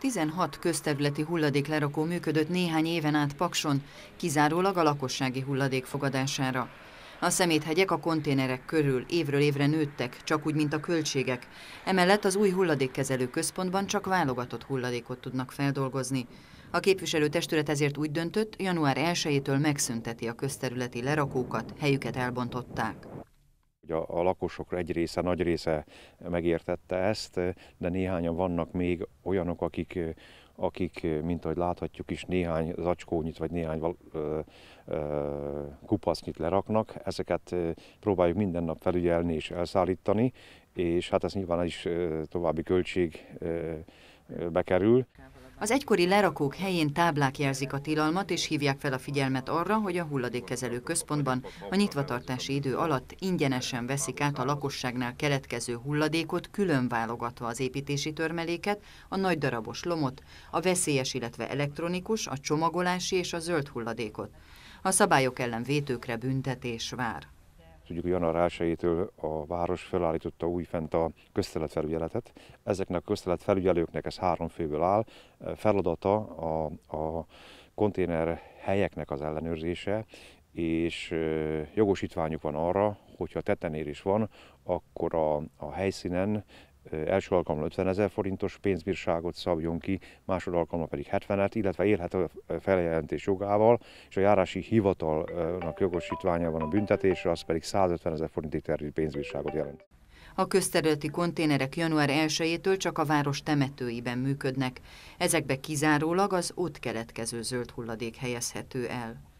16 közterületi hulladéklerakó működött néhány éven át Pakson, kizárólag a lakossági hulladék fogadására. A szeméthegyek a konténerek körül évről évre nőttek, csak úgy, mint a költségek. Emellett az új hulladékkezelő központban csak válogatott hulladékot tudnak feldolgozni. A képviselőtestület ezért úgy döntött, január 1-től megszünteti a közterületi lerakókat, helyüket elbontották. A, a lakosok egy része, nagy része megértette ezt, de néhányan vannak még olyanok, akik, akik mint ahogy láthatjuk is, néhány zacskónyit vagy néhány ö, ö, kupasznyit leraknak. Ezeket próbáljuk minden nap felügyelni és elszállítani, és hát ez nyilván ez is további költség bekerül. Az egykori lerakók helyén táblák jelzik a tilalmat, és hívják fel a figyelmet arra, hogy a hulladékkezelő központban a nyitvatartási idő alatt ingyenesen veszik át a lakosságnál keletkező hulladékot, külön válogatva az építési törmeléket, a nagy darabos lomot, a veszélyes, illetve elektronikus, a csomagolási és a zöld hulladékot. A szabályok ellen vétőkre büntetés vár. Tudjuk, hogy január 1 a város felállította újfent a közteletfelügyeletet. Ezeknek a közteletfelügyelőknek, ez három főből áll, feladata a, a konténer helyeknek az ellenőrzése, és jogosítványuk van arra, hogyha is van, akkor a, a helyszínen első alkalommal 50 ezer forintos pénzbírságot szabjon ki, másod alkalommal pedig 70-et, illetve élhet a feljelentés jogával, és a járási hivatalnak jogosítványa van a büntetésre, az pedig 150 ezer forintig terjedő pénzbírságot jelent. A közterületi konténerek január 1-től csak a város temetőiben működnek. Ezekbe kizárólag az ott keletkező zöld hulladék helyezhető el.